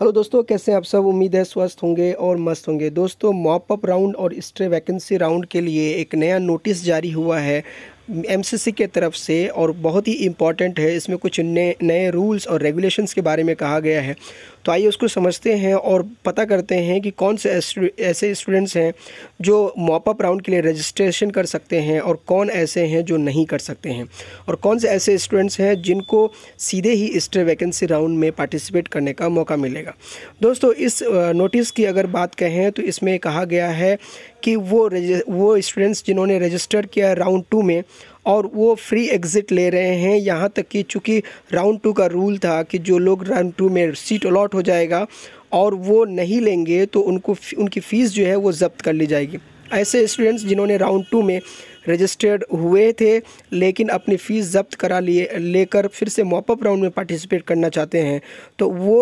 hello दोस्तों कैसे हैं आप सब उम्मीद है स्वस्थ होंगे और मस्त होंगे दोस्तों मॉपअप राउंड और स्ट्रे वैकेंसी राउंड के लिए एक नया नोटिस जारी हुआ है एमसीसी के तरफ से और बहुत ही इम्पॉर्टेंट है इसमें कुछ नए नए रूल्स और रेगुलेशंस के बारे में कहा गया है तो आइए उसको समझते हैं और पता करते हैं कि कौन से ऐसे स्टूडेंट्स हैं जो मॉपअप राउंड के लिए रजिस्ट्रेशन कर सकते हैं और कौन ऐसे हैं जो नहीं कर सकते हैं और कौन से ऐसे स्टूडेंट्स हैं जिनको सीधे ही स्टे वैकेंसी राउंड में पार्टिसिपेट करने का मौका मिलेगा दोस्तों इस नोटिस की अगर बात कहें तो इसमें कहा गया है कि वो वो स्टूडेंट्स जिन्होंने रजिस्टर किया राउंड टू में और वो फ्री एग्ज़िट ले रहे हैं यहाँ तक कि चूँकि राउंड टू का रूल था कि जो लोग राउंड टू में सीट अलॉट हो जाएगा और वो नहीं लेंगे तो उनको उनकी फ़ीस जो है वो जब्त कर ली जाएगी ऐसे स्टूडेंट्स जिन्होंने राउंड टू में रजिस्टर्ड हुए थे लेकिन अपनी फ़ीस जब्त करा लिए लेकर फिर से मॉपअप राउंड में पार्टिसिपेट करना चाहते हैं तो वो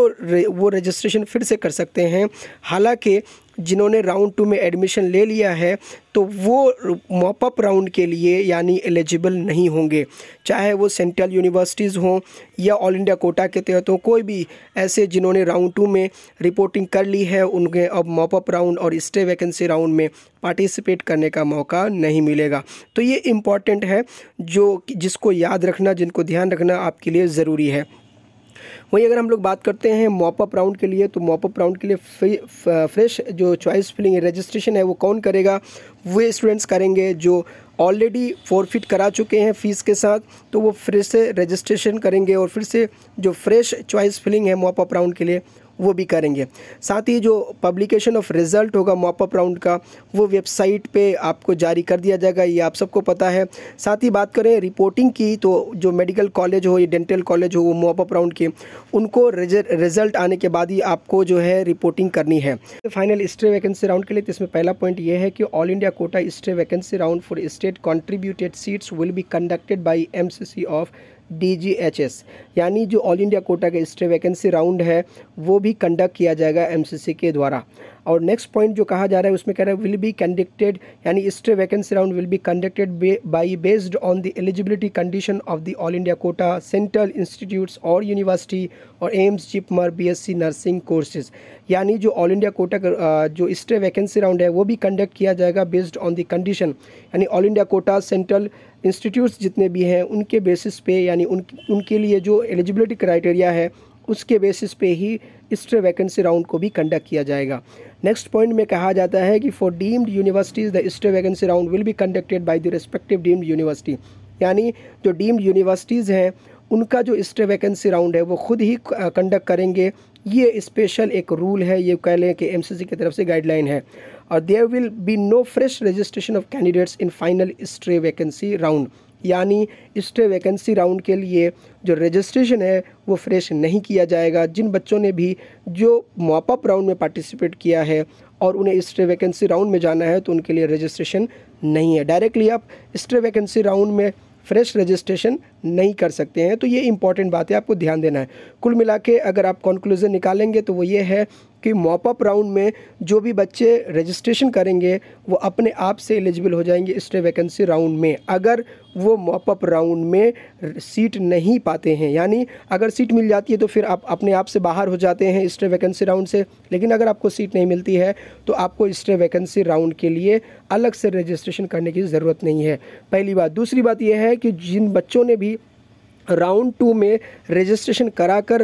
वो रजिस्ट्रेशन फिर से कर सकते हैं हालांकि जिन्होंने राउंड टू में एडमिशन ले लिया है तो वो मॉपअप राउंड के लिए यानी एलिजिबल नहीं होंगे चाहे वो सेंट्रल यूनिवर्सिटीज़ हों या ऑल इंडिया कोटा के तहत हों कोई भी ऐसे जिन्होंने राउंड टू में रिपोर्टिंग कर ली है उनके अब मॉपअप राउंड और स्टे वैकेंसी राउंड में पार्टिसिपेट करने का मौका नहीं मिलेगा तो ये इम्पॉर्टेंट है जो जिसको याद रखना जिनको ध्यान रखना आपके लिए ज़रूरी है वहीं अगर हम लोग बात करते हैं मॉपअप राउंड के लिए तो मॉपअप राउंड के लिए फ्रेश जो चॉइस फिलिंग रजिस्ट्रेशन है वो कौन करेगा वे स्टूडेंट्स करेंगे जो ऑलरेडी फोरफिट करा चुके हैं फ़ीस के साथ तो वो फिर से रजिस्ट्रेशन करेंगे और फिर से जो फ्रेश चॉइस फिलिंग है मॉपअप राउंड के लिए वो भी करेंगे साथ ही जो पब्लिकेशन ऑफ रिज़ल्ट होगा मॉपअप राउंड का वो वेबसाइट पे आपको जारी कर दिया जाएगा ये आप सबको पता है साथ ही बात करें रिपोर्टिंग की तो जो मेडिकल कॉलेज हो या डेंटल कॉलेज हो वो मॉपअप राउंड के उनको रिज़ल्ट आने के बाद ही आपको जो है रिपोर्टिंग करनी है फाइनल स्टे वैकेंसी राउंड के लिए तो इसमें पहला पॉइंट ये है कि all India quota stay vacancy round for state contributed seats will be conducted by M of DGHS यानी जो ऑल इंडिया कोटा के स्टे वैकेंसी राउंड है वो भी कंडक्ट किया जाएगा एमसीसी के द्वारा और नेक्स्ट पॉइंट जो कहा जा रहा है उसमें कह रहा है विल बी कंडक्टेड यानी stay vacancy round will be conducted by based on the eligibility condition of the all India quota central institutes और यूनिवर्सिटी और AIIMS JIPMER BSc nursing courses यानी जो ऑल इंडिया कोटा जो स्टे वैकेंसी राउंड है वो भी conduct किया जाएगा बेस्ड ऑन द कंडीशन यानी all India quota central institutes जितने भी हैं उनके बेसिस पे यानी उन उनके लिए जो एलिजिबिलिटी क्राइटेरिया है उसके बेसिस पे ही स्ट्रे वैकेंसी राउंड को भी कंडक्ट किया जाएगा नेक्स्ट पॉइंट में कहा जाता है कि for deemed universities the stray vacancy round will be conducted by the respective deemed university यानी जो डीम्ड यूनिवर्सिटीज़ हैं उनका जो स्टे वैकेंसी राउंड है वो खुद ही कंडक्ट करेंगे ये स्पेशल एक रूल है ये कह लें कि एम की तरफ से गाइडलाइन है और there will be no fresh registration of candidates in final stray vacancy round यानी स्टे वैकेंसी राउंड के लिए जो रजिस्ट्रेशन है वो फ्रेश नहीं किया जाएगा जिन बच्चों ने भी जो मॉपअप राउंड में पार्टिसिपेट किया है और उन्हें स्टे वैकेंसी राउंड में जाना है तो उनके लिए रजिस्ट्रेशन नहीं है डायरेक्टली आप स्टे वैकेंसी राउंड में फ्रेश रजिस्ट्रेशन नहीं कर सकते हैं तो ये इंपॉर्टेंट बात है आपको ध्यान देना है कुल मिला के अगर आप कंक्लूज़न निकालेंगे तो वो ये है कि मॉपअप राउंड में जो भी बच्चे रजिस्ट्रेशन करेंगे वो अपने आप से एलिजिबल हो जाएंगे स्टे वैकेंसी राउंड में अगर वो मॉपअप राउंड में सीट नहीं पाते हैं यानी अगर सीट मिल जाती है तो फिर आप अपने आप से बाहर हो जाते हैं स्टे वैकेंसी राउंड से लेकिन अगर आपको सीट नहीं मिलती है तो आपको स्टे वैकेंसी राउंड के लिए अलग से रजिस्ट्रेशन करने की ज़रूरत नहीं है पहली बात दूसरी बात यह है कि जिन बच्चों ने भी राउंड टू में रजिस्ट्रेशन कराकर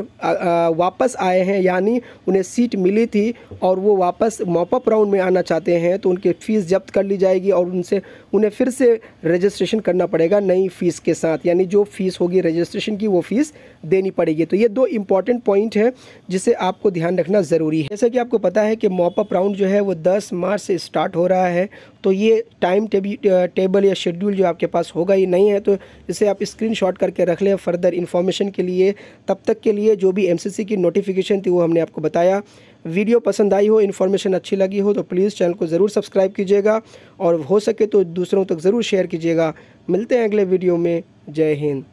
वापस आए हैं यानी उन्हें सीट मिली थी और वो वापस मॉपअप राउंड में आना चाहते हैं तो उनकी फ़ीस जब्त कर ली जाएगी और उनसे उन्हें फिर से रजिस्ट्रेशन करना पड़ेगा नई फ़ीस के साथ यानी जो फ़ीस होगी रजिस्ट्रेशन की वो फ़ीस देनी पड़ेगी तो ये दो इंपॉर्टेंट पॉइंट हैं जिसे आपको ध्यान रखना ज़रूरी है जैसे कि आपको पता है कि मॉपअप राउंड जो है वो दस मार्च से स्टार्ट हो रहा है तो ये टाइम टेबल या शेड्यूल जो आपके पास होगा ये नहीं है तो इसे आप स्क्रीन करके रख लें हैं फर्दर इन्फॉर्मेशन के लिए तब तक के लिए जो भी एमसीसी की नोटिफिकेशन थी वो हमने आपको बताया वीडियो पसंद आई हो इन्फॉर्मेशन अच्छी लगी हो तो प्लीज़ चैनल को ज़रूर सब्सक्राइब कीजिएगा और हो सके तो दूसरों तक ज़रूर शेयर कीजिएगा मिलते हैं अगले वीडियो में जय हिंद